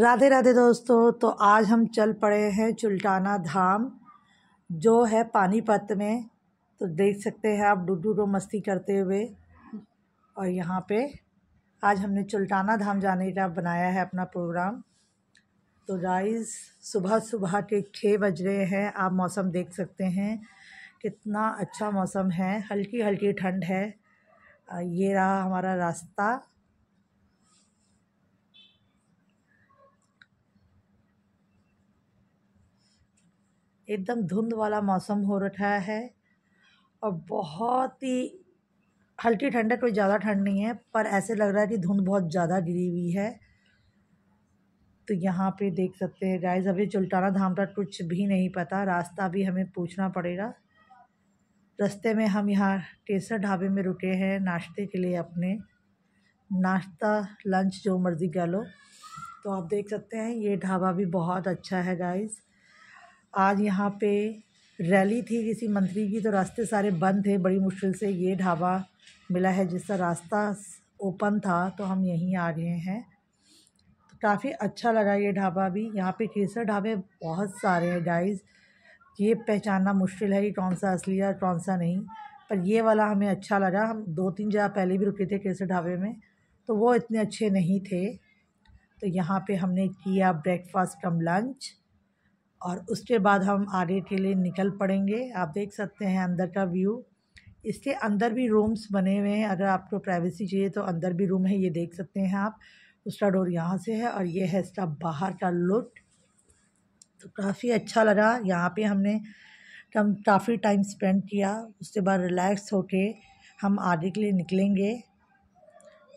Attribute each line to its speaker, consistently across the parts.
Speaker 1: राधे राधे दोस्तों तो आज हम चल पड़े हैं चुल्टाना धाम जो है पानीपत में तो देख सकते हैं आप डुडू डूडो मस्ती करते हुए और यहाँ पे आज हमने चुल्टाना धाम जाने का बनाया है अपना प्रोग्राम तो गाइस सुबह सुबह के छः बज रहे हैं आप मौसम देख सकते हैं कितना अच्छा मौसम है हल्की हल्की ठंड है ये रहा हमारा रास्ता एकदम धुंध वाला मौसम हो रखा है और बहुत ही हल्की ठंड है कोई ज़्यादा ठंड नहीं है पर ऐसे लग रहा है कि धुंध बहुत ज़्यादा गिरी हुई है तो यहाँ पे देख सकते हैं गाइस अभी चुलटाना धाम का कुछ भी नहीं पता रास्ता भी हमें पूछना पड़ेगा रास्ते में हम यहाँ केसर ढाबे में रुके हैं नाश्ते के लिए अपने नाश्ता लंच जो मर्ज़ी कह लो तो आप देख सकते हैं ये ढाबा भी बहुत अच्छा है गाइज़ आज यहाँ पे रैली थी किसी मंत्री की तो रास्ते सारे बंद थे बड़ी मुश्किल से ये ढाबा मिला है जिसका रास्ता ओपन था तो हम यहीं आ गए हैं तो काफ़ी अच्छा लगा ये ढाबा भी यहाँ पे केसर ढाबे बहुत सारे हैं डाइज ये पहचानना मुश्किल है कि कौन सा असली है कौन सा नहीं पर ये वाला हमें अच्छा लगा हम दो तीन जगह पहले भी रुके थे केसर ढाबे में तो वो इतने अच्छे नहीं थे तो यहाँ पे हमने किया ब्रेकफास्ट कम लंच और उसके बाद हम आगे के लिए निकल पड़ेंगे आप देख सकते हैं अंदर का व्यू इसके अंदर भी रूम्स बने हुए हैं अगर आपको प्राइवेसी चाहिए तो अंदर भी रूम है ये देख सकते हैं आप उसका डोर यहाँ से है और ये है इसका बाहर का लुट तो काफ़ी अच्छा लगा यहाँ पे हमने कम काफ़ी टाइम स्पेंड किया उसके बाद रिलैक्स होके हम आगे के लिए निकलेंगे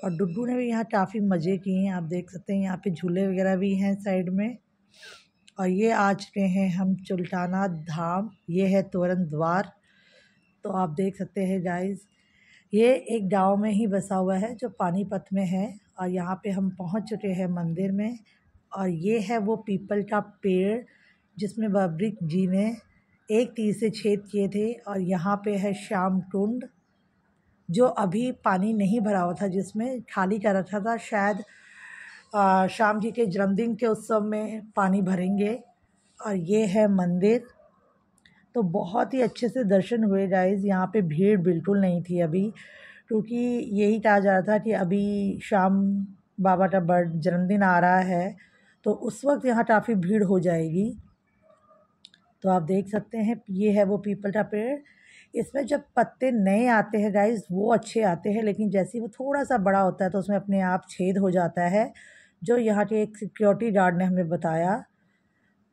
Speaker 1: और डुड्डू ने भी यहाँ काफ़ी मज़े किए हैं आप देख सकते हैं यहाँ पे झूले वगैरह भी हैं साइड में और ये आज में हैं हम चुल्टाना धाम ये है तोरण द्वार तो आप देख सकते हैं गाइस ये एक गांव में ही बसा हुआ है जो पानीपत में है और यहाँ पे हम पहुँच चुके हैं मंदिर में और ये है वो पीपल का पेड़ जिसमें बब्रिक जी ने एक तीर से छेद किए थे और यहाँ पे है श्याम कुंड जो अभी पानी नहीं भरा हुआ था जिसमें खाली कर रखा था शायद शाम जी के जन्मदिन के उत्सव में पानी भरेंगे और ये है मंदिर तो बहुत ही अच्छे से दर्शन हुए गाइज यहाँ पे भीड़ बिल्कुल नहीं थी अभी क्योंकि यही कहा जा रहा था कि अभी शाम बाबा का बर्थ जन्मदिन आ रहा है तो उस वक्त यहाँ काफ़ी भीड़ हो जाएगी तो आप देख सकते हैं ये है वो पीपल का पेड़ इसमें जब पत्ते नए आते हैं गाइज वो अच्छे आते हैं लेकिन जैसे वो थोड़ा सा बड़ा होता है तो उसमें अपने आप छेद हो जाता है जो यहाँ के एक सिक्योरिटी गार्ड ने हमें बताया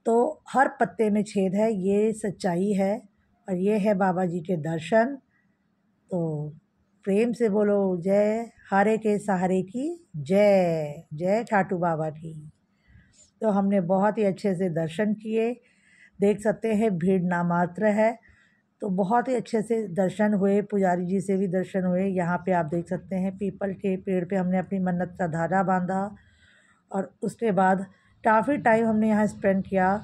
Speaker 1: तो हर पत्ते में छेद है ये सच्चाई है और ये है बाबा जी के दर्शन तो प्रेम से बोलो जय हारे के सहारे की जय जय ठाटू बाबा की तो हमने बहुत ही अच्छे से दर्शन किए देख सकते हैं भीड़ नामात्र है तो बहुत ही अच्छे से दर्शन हुए पुजारी जी से भी दर्शन हुए यहाँ पे आप देख सकते हैं पीपल के पेड़ पे हमने अपनी मन्नत का धारा बांधा और उसके बाद काफ़ी टाइम हमने यहाँ स्पेंड किया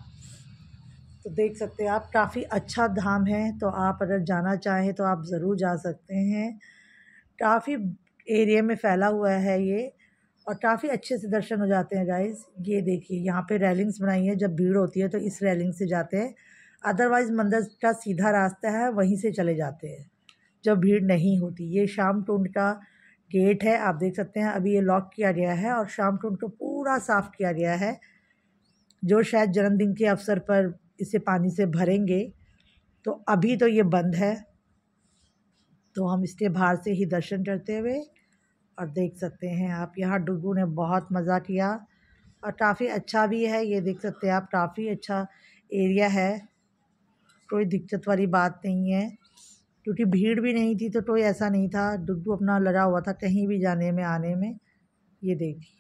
Speaker 1: तो देख सकते हैं आप काफ़ी अच्छा धाम है तो आप अगर जाना चाहें तो आप ज़रूर जा सकते हैं काफ़ी एरिया में फैला हुआ है ये और काफ़ी अच्छे से दर्शन हो जाते हैं गाइस ये देखिए यहाँ पे रेलिंग्स बनाई है जब भीड़ होती है तो इस रेलिंग से जाते हैं अदरवाइज़ मंदिर का सीधा रास्ता है वहीं से चले जाते हैं जब भीड़ नहीं होती ये शाम टूंड का गेट है आप देख सकते हैं अभी ये लॉक किया गया है और शाम को उनको पूरा साफ़ किया गया है जो शायद जन्मदिन के अवसर पर इसे पानी से भरेंगे तो अभी तो ये बंद है तो हम इसके बाहर से ही दर्शन करते हुए और देख सकते हैं आप यहाँ डुगू ने बहुत मज़ा किया और काफ़ी अच्छा भी है ये देख सकते हैं आप काफ़ी अच्छा एरिया है कोई दिक्कत वाली बात नहीं है क्योंकि भीड़ भी नहीं थी तो कोई तो ऐसा नहीं था डुड्डू अपना लगा हुआ था कहीं भी जाने में आने में ये देखिए